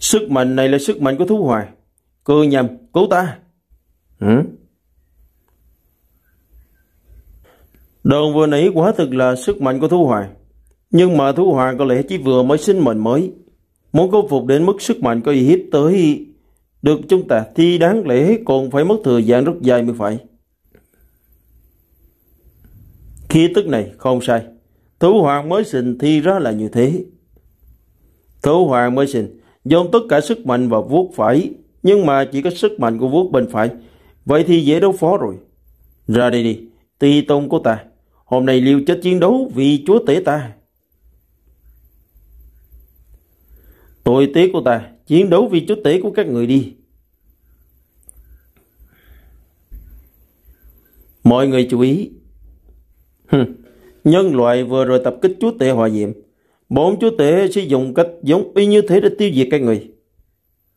Sức mạnh này là sức mạnh của Thú hoài, Cô nhầm, cứu ta. Ừ? Đòn vừa nãy quả thực là sức mạnh của Thú hoài, Nhưng mà Thú hoài có lẽ chỉ vừa mới sinh mệnh mới. Muốn khôi phục đến mức sức mạnh có gì hiếp tới được chúng ta thi đáng lễ còn phải mất thời gian rất dài mới phải. khi tức này không sai. Thú hoàng mới sinh thi ra là như thế. Thú hoàng mới sinh dồn tất cả sức mạnh vào vuốt phải nhưng mà chỉ có sức mạnh của vuốt bên phải. Vậy thì dễ đối phó rồi. Ra đây đi, tùy tôn của ta. Hôm nay liều chết chiến đấu vì chúa tể ta. Tội tiếc của ta chiến đấu vì chúa tể của các người đi. Mọi người chú ý. Nhân loại vừa rồi tập kích chúa tể hòa diệm. Bốn chúa tể sử dụng cách giống y như thế để tiêu diệt các người.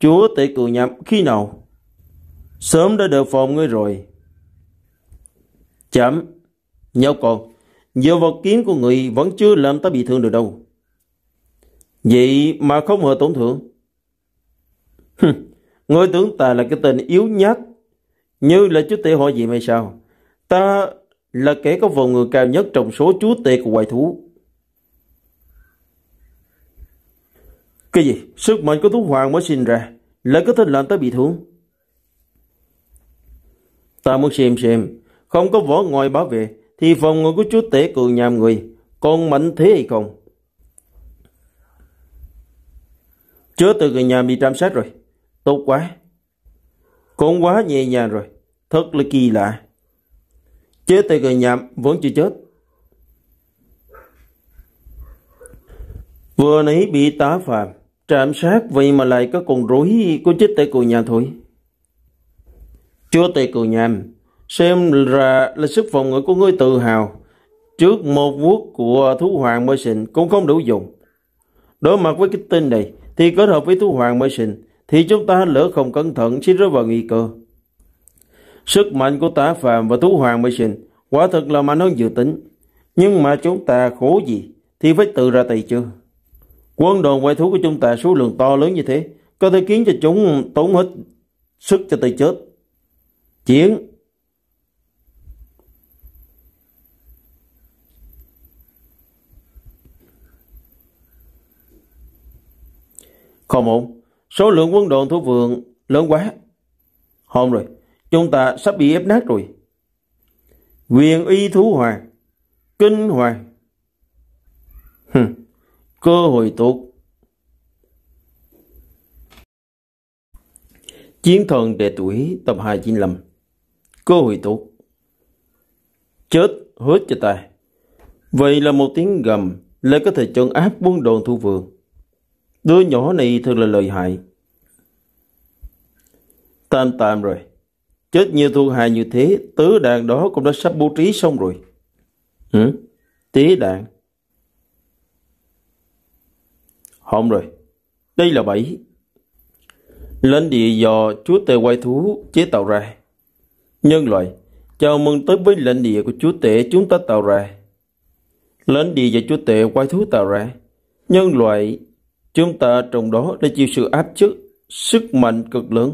Chúa tể cừu nhậm khi nào? Sớm đã đề phòng ngươi rồi. Chậm. Nhau còn. Giờ vật kiếm của người vẫn chưa làm ta bị thương được đâu. Vậy mà không hề tổn thương ngươi tướng tài là cái tên yếu nhất, như là chú tể hỏi gì mày sao? Ta là kẻ có vòng người cao nhất trong số chú tể của quái thú. Cái gì? Sức mạnh của thú hoàng mới sinh ra, lại có thể làm ta bị thương. Ta muốn xem xem, không có võ ngoài bảo vệ, thì phòng người của chú tể cường nhàm người, còn mạnh thế hay không? Chứa từ người nhà bị trạm sát rồi. Tốt quá. Con quá nhẹ nhàng rồi. Thật là kỳ lạ. Chết tại cờ nhạm vẫn chưa chết. Vừa nãy bị tá phạm, trạm sát vậy mà lại có còn rối của chết tại cờ nhà thôi. Chúa tay cờ nhàm, xem ra là sức phòng ngự của ngươi tự hào. Trước một vuốt của thú hoàng mới sinh cũng không đủ dùng. Đối mặt với cái tên này thì kết hợp với thú hoàng mới sinh thì chúng ta lỡ không cẩn thận sẽ rơi vào nguy cơ. Sức mạnh của tả phàm và thú hoàng mới sinh quả thật là mạnh hơn dự tính. Nhưng mà chúng ta khổ gì thì phải tự ra tay chưa. Quân đoàn quay thú của chúng ta số lượng to lớn như thế có thể khiến cho chúng tốn hết sức cho tới chết. Chiến Không ổn Số lượng quân đoàn thổ vườn lớn quá. hôm rồi, chúng ta sắp bị ép nát rồi. Quyền y thú hoàng kinh hoàng Hừm, cơ hội tốt. Chiến thần trẻ tuổi tập 295 Cơ hội tốt Chết hết cho ta Vậy là một tiếng gầm lại có thể chấn áp quân đoàn thu vườn Đứa nhỏ này thật là lợi hại. tạm tạm rồi. Chết nhiều thuộc hại như thế, tứ đàn đó cũng đã sắp bố trí xong rồi. Ừ? Tứ đàn. Không rồi. Đây là bẫy. Lãnh địa do chúa tể quay thú chế tạo ra. Nhân loại, chào mừng tới với lãnh địa của chúa tể chúng ta tạo ra. Lãnh địa do chúa tể quay thú tạo ra. Nhân loại Chúng ta trong đó đã chịu sự áp chức, sức mạnh cực lớn.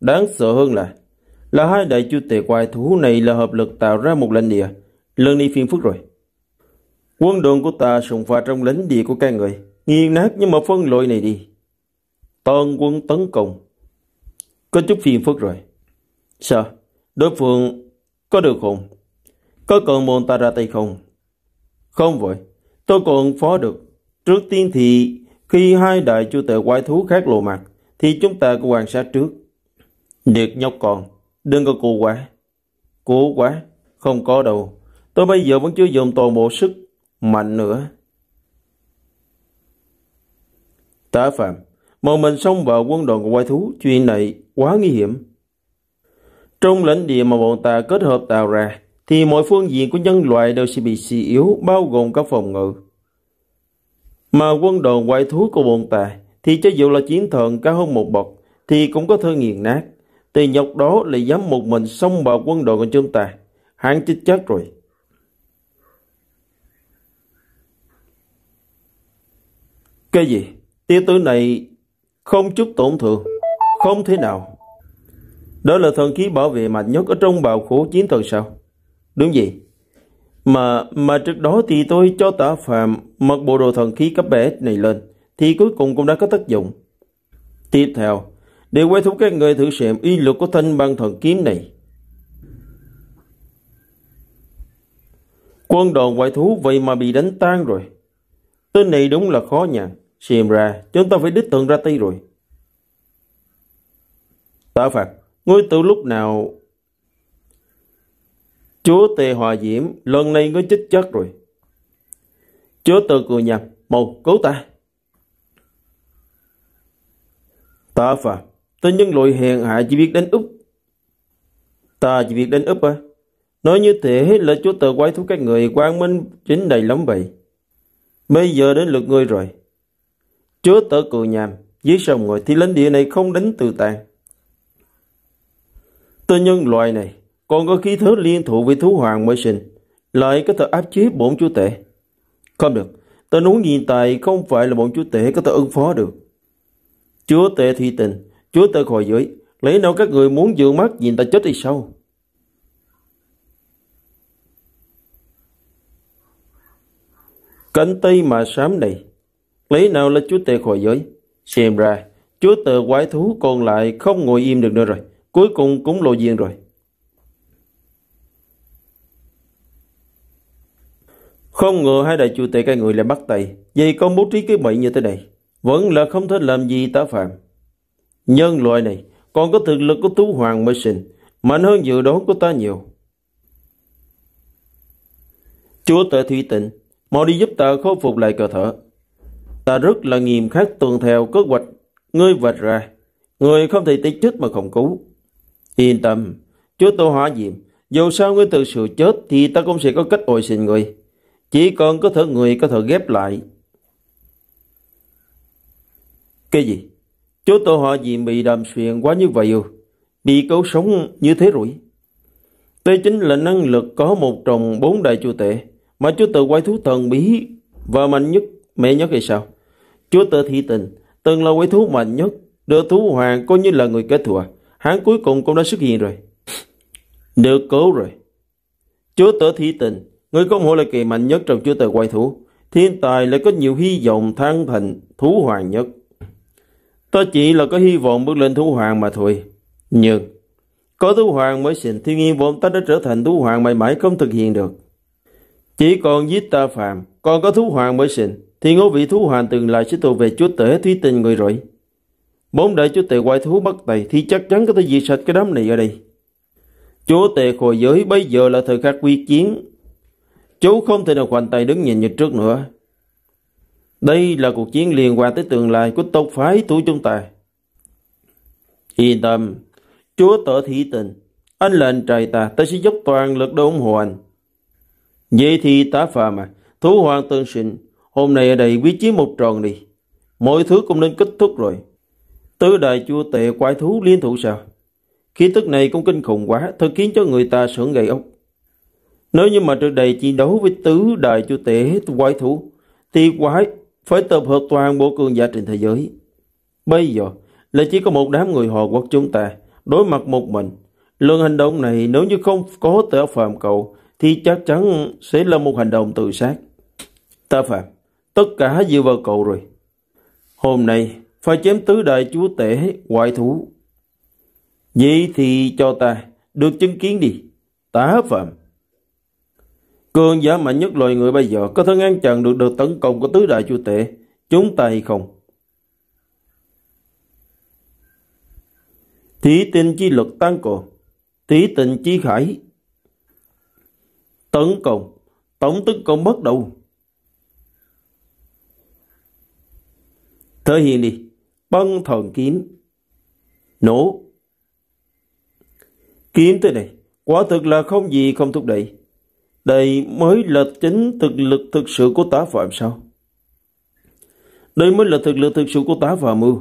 Đáng sợ hơn là là hai đại chu tệ quái thú này là hợp lực tạo ra một lãnh địa. Lần đi phiền phức rồi. Quân đoàn của ta sùng pha trong lãnh địa của các người. Nghiền nát nhưng mà phân loại này đi. Toàn quân tấn công. Có chút phiền phức rồi. Sao? Đối phương có được không? Có cần môn ta ra tay không? Không vội Tôi còn phó được. Trước tiên thì khi hai đại chư tệ quái thú khác lộ mặt, thì chúng ta cứ quan sát trước. Điệt nhóc còn, đừng có cố quá. Cố quá, không có đâu. Tôi bây giờ vẫn chưa dùng toàn bộ sức mạnh nữa. Tá phạm, một mình xông vào quân đoàn của quái thú, chuyện này quá nguy hiểm. Trong lãnh địa mà bọn ta kết hợp tạo ra, thì mọi phương diện của nhân loại đều sẽ bị suy yếu, bao gồm các phòng ngự. Mà quân đồ ngoại thú của bồn tài thì cho dù là chiến thần cao hơn một bậc thì cũng có thơ nghiền nát. Tỳ nhọc đó lại dám một mình xông vào quân đội của chúng ta. Hắn chết chắc rồi. Cái gì? Tiêu tử này không chút tổn thương. Không thế nào. Đó là thần khí bảo vệ mạnh nhất ở trong bào khổ chiến thần sao? Đúng vậy. Mà mà trước đó thì tôi cho tả phàm mặc bộ đồ thần khí cấp bé này lên, thì cuối cùng cũng đã có tác dụng. Tiếp theo, để quay thúc các người thử xem y lực của thanh băng thần kiếm này. Quân đoàn quái thú vậy mà bị đánh tan rồi. Tên này đúng là khó nhằn. Xem ra, chúng ta phải đích thân ra tay rồi. Tạ Phạt, ngươi từ lúc nào Chúa Tề Hòa Diễm lần này có chết chất rồi. Chúa tự cười nhập, mau cứu ta. Ta phà, tên nhân loại hèn hạ chỉ biết đánh úp. Ta chỉ biết đánh úp à? Nói như thế hết là Chúa tự quái thú các người quang minh chính đầy lắm vậy. Bây giờ đến lượt ngươi rồi. Chúa tự cười nhàm, dưới sông ngồi thì lãnh địa này không đánh từ tàn. Tên nhân loại này còn có khí thế liên thuộc với thú hoàng mới sinh, lại có thể áp chế bổn chúa tể. Không được, ta muốn nhìn tài không phải là bổn chúa tể có thể ứng phó được. Chúa tể thi tình, chúa tể khỏi giới, lấy nào các người muốn dựa mắt nhìn ta chết hay sau. Cánh tay mà sám này, lấy nào là chúa tể khỏi giới? Xem ra, chúa tể quái thú còn lại không ngồi im được nữa rồi, cuối cùng cũng lộ diện rồi. Không ngờ hai đại chủ tệ các người lại bắt tay. Vậy con bố trí cái bệnh như thế này. Vẫn là không thể làm gì tá phạm. Nhân loại này còn có thực lực của Tú Hoàng mới sinh. Mạnh hơn dự đoán của ta nhiều. Chúa tệ thủy tịnh. Mau đi giúp ta khôi phục lại cơ thể. Ta rất là nghiêm khắc tuân theo kế hoạch. Ngươi vạch ra. Người không thể tích chết mà không cứu. Yên tâm. Chúa tổ Hóa Diệm. Dù sao ngươi từ sự chết thì ta cũng sẽ có cách hồi sinh người chỉ còn có thợ người có thợ ghép lại. Cái gì? Chú tôi họ gì bị đàm xuyên quá như vậy rồi Bị cấu sống như thế rồi. Đây chính là năng lực có một trong bốn đại chủ tệ mà chú tự quái thú thần bí và mạnh nhất, mẹ nhất hay sao? Chú tự thị tình, từng là quái thú mạnh nhất, đưa thú hoàng coi như là người kết thùa. Hắn cuối cùng cũng đã xuất hiện rồi. Được cố rồi. Chúa tự thị tình, Người công hội là kỳ mạnh nhất trong chư tờ quay thủ. Thiên tài lại có nhiều hy vọng thăng thành thú hoàng nhất. Ta chỉ là có hy vọng bước lên thú hoàng mà thôi. Nhưng, có thú hoàng mới xịn thiên nhiên vốn ta đã trở thành thú hoàng mãi mãi không thực hiện được. Chỉ còn giết ta phàm, còn có thú hoàng mới xịn, thì ngôi vị thú hoàng tương lai sẽ thuộc về chúa tể thúy tình người rồi. Bốn đại chúa tể quay thú bắt tay thì chắc chắn có thể diệt sạch cái đám này ở đây. Chúa tể khôi giới bây giờ là thời khắc quy chiến, Chú không thể nào khoanh tay đứng nhìn như trước nữa. Đây là cuộc chiến liên quan tới tương lai của tộc phái của chúng ta. Yên tâm, chúa tở thị tình. Anh lệnh trời ta, ta sẽ giúp toàn lực để ủng hộ anh. Vậy thì tá phàm mà, thú hoàng tương sinh, hôm nay ở đây quý chiến một tròn đi. Mọi thứ cũng nên kết thúc rồi. Tứ đại chua tệ quái thú liên thủ sao? Khí tức này cũng kinh khủng quá, thật khiến cho người ta sởn gầy ốc. Nếu như mà trước đây chỉ đấu với tứ đại chúa tể quái thú, thì quái phải tập hợp toàn bộ cường giả trên thế giới. Bây giờ là chỉ có một đám người họ quốc chúng ta đối mặt một mình. Lần hành động này nếu như không có tả phạm cậu thì chắc chắn sẽ là một hành động tự sát. Ta phạm, tất cả dựa vào cậu rồi. Hôm nay phải chém tứ đại chúa tể quái thú. Vậy thì cho ta được chứng kiến đi. Tá phạm. Cường giả mạnh nhất loài người bây giờ có thể ngăn chặn được đợt tấn công của tứ đại chu tệ. Chúng ta hay không? Thí tinh chi lực tăng cường. Thí tinh chi khải. Tấn công. Tổng tấn công bắt đầu. Thể hiện đi. Băng thần kiếm. Nổ. Kiếm thế này. Quả thực là không gì không thúc đẩy. Đây mới là chính thực lực thực sự của tá phạm sao? Đây mới là thực lực thực sự của tá phạm ư?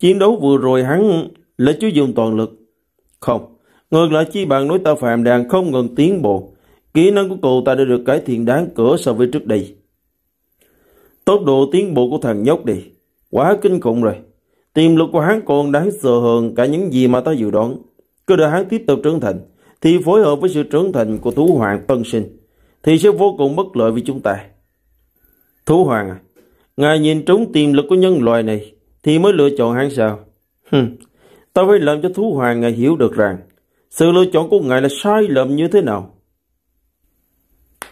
Chiến đấu vừa rồi hắn là chú dùng toàn lực. Không, ngược lại chi bạn nói tá phạm đang không ngừng tiến bộ. Kỹ năng của cậu ta đã được cải thiện đáng cửa so với trước đây. Tốc độ tiến bộ của thằng nhóc đi, quá kinh khủng rồi. Tiềm lực của hắn còn đáng sợ hơn cả những gì mà ta dự đoán. Cứ để hắn tiếp tục trưởng thành, thì phối hợp với sự trưởng thành của thú hoàng tân sinh, thì sẽ vô cùng bất lợi với chúng ta. Thú Hoàng à, ngài nhìn trúng tiềm lực của nhân loại này thì mới lựa chọn hắn sao? Hừm, ta phải làm cho Thú Hoàng ngài hiểu được rằng sự lựa chọn của ngài là sai lầm như thế nào.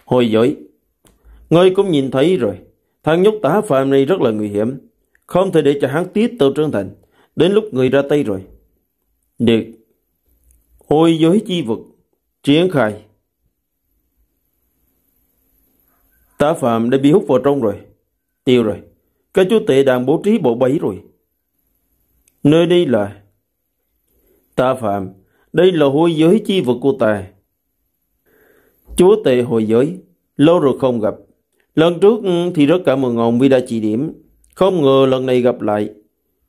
Hồi dỗi, ngươi cũng nhìn thấy rồi, thằng nhóc tả phàm này rất là nguy hiểm, không thể để cho hắn tiếp tục trưởng thành, đến lúc người ra tay rồi. Được, hồi dối chi vực, triển khai. Tả phạm đã bị hút vào trong rồi. Tiêu rồi. Cái chú tệ đang bố trí bộ bẫy rồi. Nơi đây là... Tả phạm, đây là hôi giới chi vực của ta. Chúa tệ hồi giới, lâu rồi không gặp. Lần trước ừ, thì rất cảm ơn ông vì đã chỉ điểm. Không ngờ lần này gặp lại,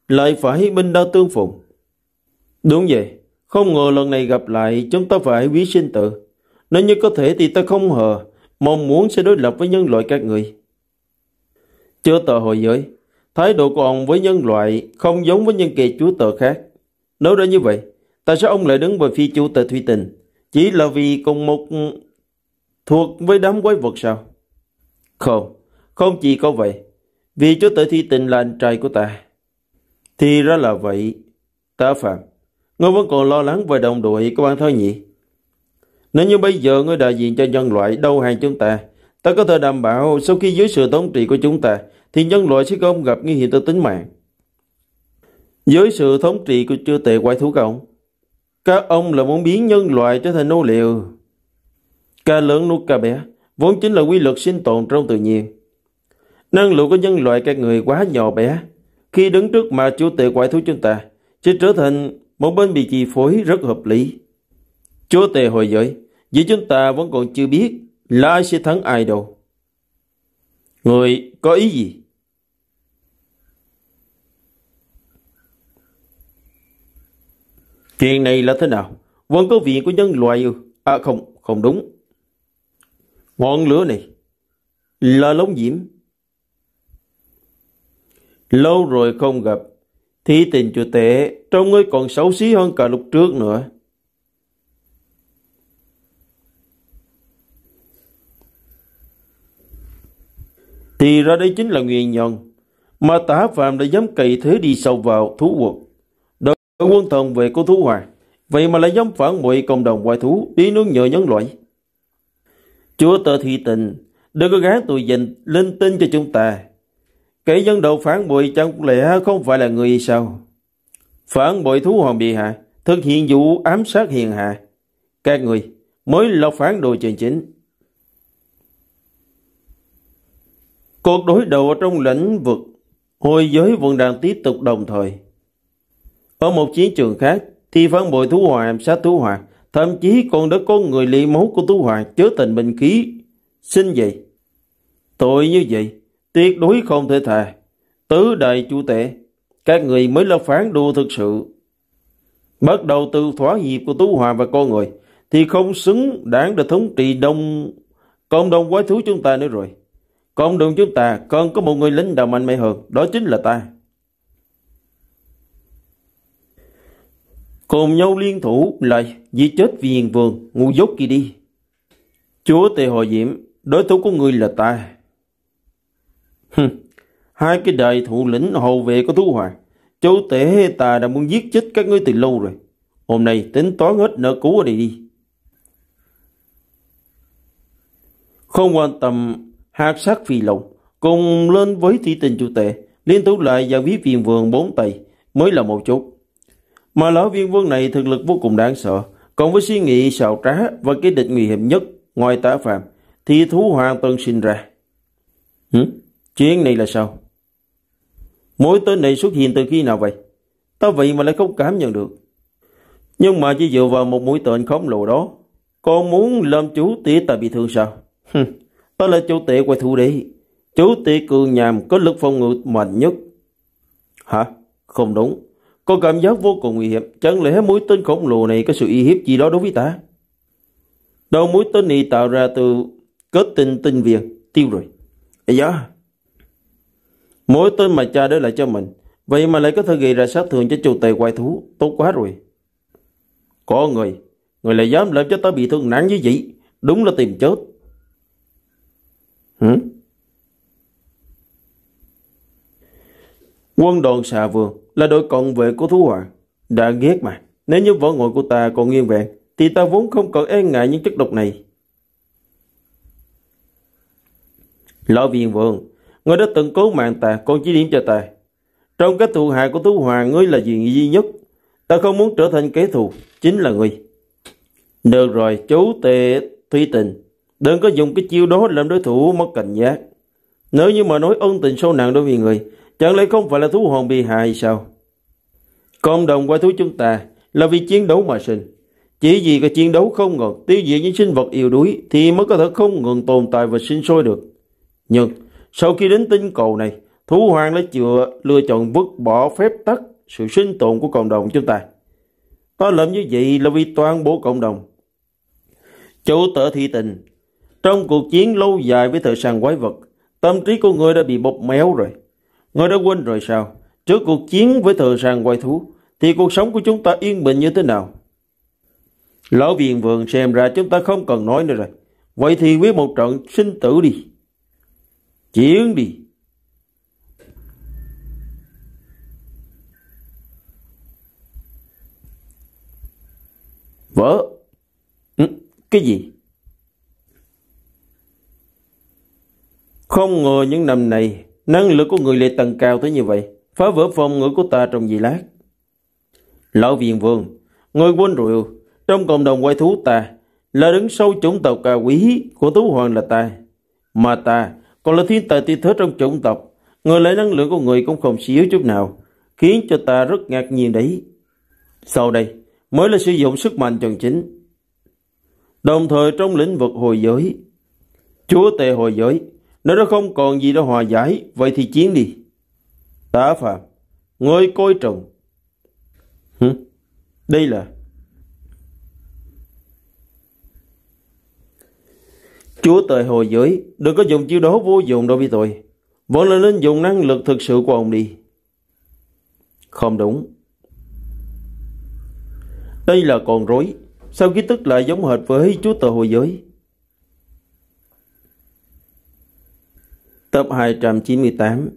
lại phải binh đa tương phụng. Đúng vậy, không ngờ lần này gặp lại chúng ta phải quý sinh tự. Nếu như có thể thì ta không hờ mong muốn sẽ đối lập với nhân loại các người. Chúa tờ hồi giới, thái độ của ông với nhân loại không giống với nhân kỳ chúa tờ khác. Nếu đã như vậy, tại sao ông lại đứng về phi chúa tờ thủy tình? Chỉ là vì cùng một thuộc với đám quái vật sao? Không, không chỉ có vậy. Vì chúa tờ thủy tình là anh trai của ta. Thì ra là vậy. Ta phạm, ngươi vẫn còn lo lắng về đồng đội của bản thôi nhỉ? Nếu như bây giờ ngươi đại diện cho nhân loại đầu hàng chúng ta, ta có thể đảm bảo sau khi dưới sự thống trị của chúng ta, thì nhân loại sẽ không gặp nguy hiểm tới tính mạng. Dưới sự thống trị của chưa tệ quái thú cộng, các ông là muốn biến nhân loại trở thành nô liệu. Ca lớn nuốt ca bé, vốn chính là quy luật sinh tồn trong tự nhiên. Năng lượng của nhân loại các người quá nhỏ bé. Khi đứng trước mà chủ tệ quái thú chúng ta, sẽ trở thành một bên bị chi phối rất hợp lý. Chúa tể hồi giới, vì chúng ta vẫn còn chưa biết là ai sẽ thắng ai đâu. Người có ý gì? Chuyện này là thế nào? Vẫn có viện của nhân loại ư? À không, không đúng. Ngọn lửa này là lống diễm. Lâu rồi không gặp, thì tình chủ tệ trong ngươi còn xấu xí hơn cả lúc trước nữa. Thì ra đây chính là nguyên nhân mà tả phạm đã dám cậy thế đi sâu vào thú quật. Đợi quân thần về cô thú hoàng, vậy mà lại dám phản bội cộng đồng ngoại thú đi nương nhờ nhân loại. Chúa tờ thi tình, đừng có gán tụi dành lên tin cho chúng ta. Kẻ dân đầu phản bội chẳng lẽ không phải là người sao? Phản bội thú hoàng bị hạ, thực hiện vụ ám sát hiền hạ. Các người mới là phản đồ trường chính. Cuộc đối đầu ở trong lĩnh vực Hồi giới vẫn đang tiếp tục đồng thời. Ở một chiến trường khác, thì phản bội Thú Hòa ám sát Thú Hòa, thậm chí còn đã có người lị máu của Thú Hòa chứa tình bình khí. Xin vậy, tội như vậy, tuyệt đối không thể thà. Tứ đại chủ tệ, các người mới là phán đua thực sự. Bắt đầu từ thỏa hiệp của Tú Hòa và con người, thì không xứng đáng để thống trị đông cộng đồng quái thú chúng ta nữa rồi. Con đường chúng ta, con có một người lính đầu mạnh mẽ hơn, đó chính là ta. Cùng nhau liên thủ lại vì chết vì hiền vương, ngu dốt kia đi. Chúa Tề Hội Diễm, đối thủ của ngươi là ta. Hai cái đại thủ lĩnh hầu vệ của Thú Hoàng, Chúa Tể ta đã muốn giết chết các ngươi từ lâu rồi. Hôm nay tính toán hết nợ cũ ở đây đi. Không quan tâm hạt sát phi long cùng lên với thị tình chủ tệ liên thủ lại và viết viên vương bốn tay mới là một chút mà lão viên vương này thực lực vô cùng đáng sợ còn với suy nghĩ xào trá và cái địch nguy hiểm nhất ngoài tả phạm thì thú hoàng tân sinh ra Hử? chuyện này là sao mỗi tên này xuất hiện từ khi nào vậy ta vậy mà lại không cảm nhận được nhưng mà chỉ dựa vào một mũi tên khổng lồ đó con muốn làm chú tía ta bị thương sao đó là chủ tệ quay thủ đi. Chủ tệ cường nhàm có lực phòng ngự mạnh nhất. Hả? Không đúng. Có cảm giác vô cùng nguy hiểm. Chẳng lẽ mũi tên khổng lồ này có sự uy hiếp gì đó đối với ta? Đầu mũi tên này tạo ra từ kết tinh tinh viên. Tiêu rồi. Ây da. Mũi tên mà cha để lại cho mình. Vậy mà lại có thể gây ra sát thương cho chủ tệ quay thú. Tốt quá rồi. Có người. Người lại dám làm cho ta bị thương nặng như vậy. Đúng là tìm chết. Hử? Quân đoàn xà vườn là đội cận vệ của thú hoàng. Đã ghét mà, nếu như võ ngồi của ta còn nguyên vẹn, thì ta vốn không cần e ngại những chất độc này. Lão viên vương, ngươi đã từng cứu mạng ta, còn chỉ điểm cho ta. Trong các thù hạ của thú hoàng, ngươi là gì duy nhất. Ta không muốn trở thành kẻ thù, chính là ngươi. Được rồi, chú tệ thủy tình. Đừng có dùng cái chiêu đó làm đối thủ mất cảnh giác. Nếu như mà nói ân tình sâu nặng đối với người, chẳng lẽ không phải là thú hồn bị hại sao? Cộng đồng quái thú chúng ta là vì chiến đấu mà sinh. Chỉ vì cái chiến đấu không ngừng tiêu diệt những sinh vật yếu đuối thì mới có thể không ngừng tồn tại và sinh sôi được. Nhưng sau khi đến tinh cầu này, thú hoàng đã chừa lựa chọn vứt bỏ phép tắc sự sinh tồn của cộng đồng chúng ta. Ta làm như vậy là vì toàn bộ cộng đồng. Chủ tợ thị tình trong cuộc chiến lâu dài với thời sàn quái vật, tâm trí của ngươi đã bị bóp méo rồi. Ngươi đã quên rồi sao? Trước cuộc chiến với thời sàn quái thú, thì cuộc sống của chúng ta yên bình như thế nào? Lão viện vườn xem ra chúng ta không cần nói nữa rồi. Vậy thì quyết một trận sinh tử đi. Chiến đi. Vỡ. Ừ, cái gì? Không ngờ những năm này, năng lực của người lại tầng cao tới như vậy, phá vỡ phòng ngữ của ta trong giây lát. Lão viên vương, người quân rượu, trong cộng đồng quay thú ta, là đứng sâu chủng tộc cao quý của Tú Hoàng là ta. Mà ta còn là thiên tài tiên thế trong chủng tộc, người lấy năng lượng của người cũng không xíu chút nào, khiến cho ta rất ngạc nhiên đấy. Sau đây, mới là sử dụng sức mạnh chân chính. Đồng thời trong lĩnh vực hồi giới, Chúa tệ hồi giới, nếu nó không còn gì để hòa giải, vậy thì chiến đi. Tả phạm, ngồi coi trọng Hử? Đây là... Chúa tời hồi giới, đừng có dùng chiêu đó vô dụng đâu bị tội. Vẫn là nên dùng năng lực thực sự của ông đi. Không đúng. Đây là còn rối. Sao ký tức lại giống hệt với Chúa tờ hồi giới? Tập 298